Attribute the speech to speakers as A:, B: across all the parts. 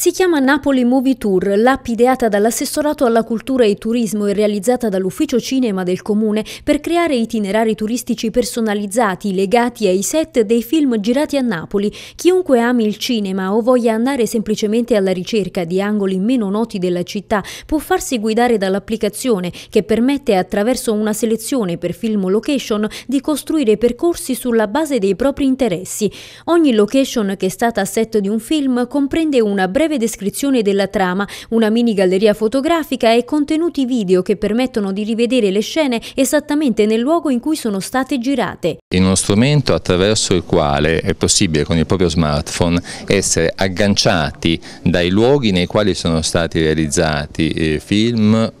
A: Si chiama Napoli Movie Tour, l'app ideata dall'assessorato alla cultura e turismo e realizzata dall'ufficio cinema del comune per creare itinerari turistici personalizzati legati ai set dei film girati a Napoli. Chiunque ami il cinema o voglia andare semplicemente alla ricerca di angoli meno noti della città può farsi guidare dall'applicazione che permette attraverso una selezione per film location di costruire percorsi sulla base dei propri interessi. Ogni location che è stata set di un film comprende una breve breve descrizione della trama, una mini galleria fotografica e contenuti video che permettono di rivedere le scene esattamente nel luogo in cui sono state girate.
B: In uno strumento attraverso il quale è possibile con il proprio smartphone essere agganciati dai luoghi nei quali sono stati realizzati eh, film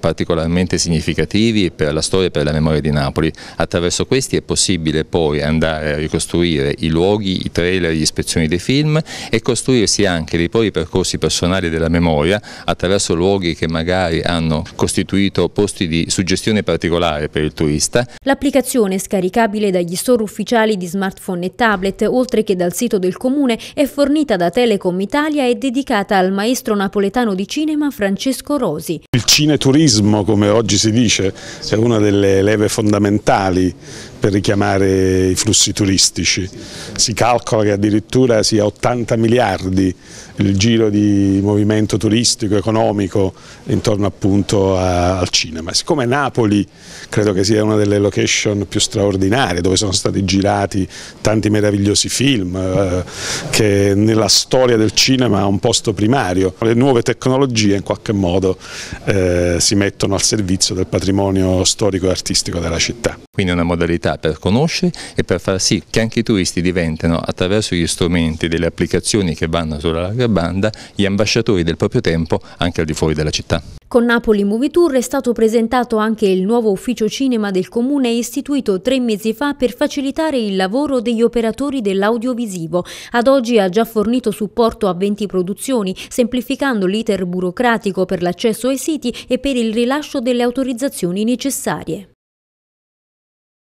B: particolarmente significativi per la storia e per la memoria di Napoli. Attraverso questi è possibile poi andare a ricostruire i luoghi, i trailer, gli ispezioni dei film e costruirsi anche dei propri percorsi personali della memoria attraverso luoghi che magari hanno costituito posti di suggestione particolare per il turista.
A: L'applicazione scaricabile dagli store ufficiali di smartphone e tablet, oltre che dal sito del comune, è fornita da Telecom Italia e dedicata al maestro napoletano di cinema Francesco Rosi.
C: Il cineturismo, come oggi si dice, è una delle leve fondamentali per richiamare i flussi turistici. Si calcola che addirittura sia 80 miliardi il giro giro di movimento turistico, economico intorno appunto a, al cinema. Siccome Napoli credo che sia una delle location più straordinarie dove sono stati girati tanti meravigliosi film eh, che nella storia del cinema ha un posto primario, le nuove tecnologie in qualche modo eh, si mettono
B: al servizio del patrimonio storico e artistico della città. Quindi una modalità per conoscere e per far sì che anche i turisti diventino attraverso gli strumenti delle applicazioni che vanno sulla larga banda Olanda gli ambasciatori del proprio tempo anche al di fuori della città.
A: Con Napoli Movie Tour è stato presentato anche il nuovo ufficio cinema del comune istituito tre mesi fa per facilitare il lavoro degli operatori dell'audiovisivo. Ad oggi ha già fornito supporto a 20 produzioni, semplificando l'iter burocratico per l'accesso ai siti e per il rilascio delle autorizzazioni necessarie.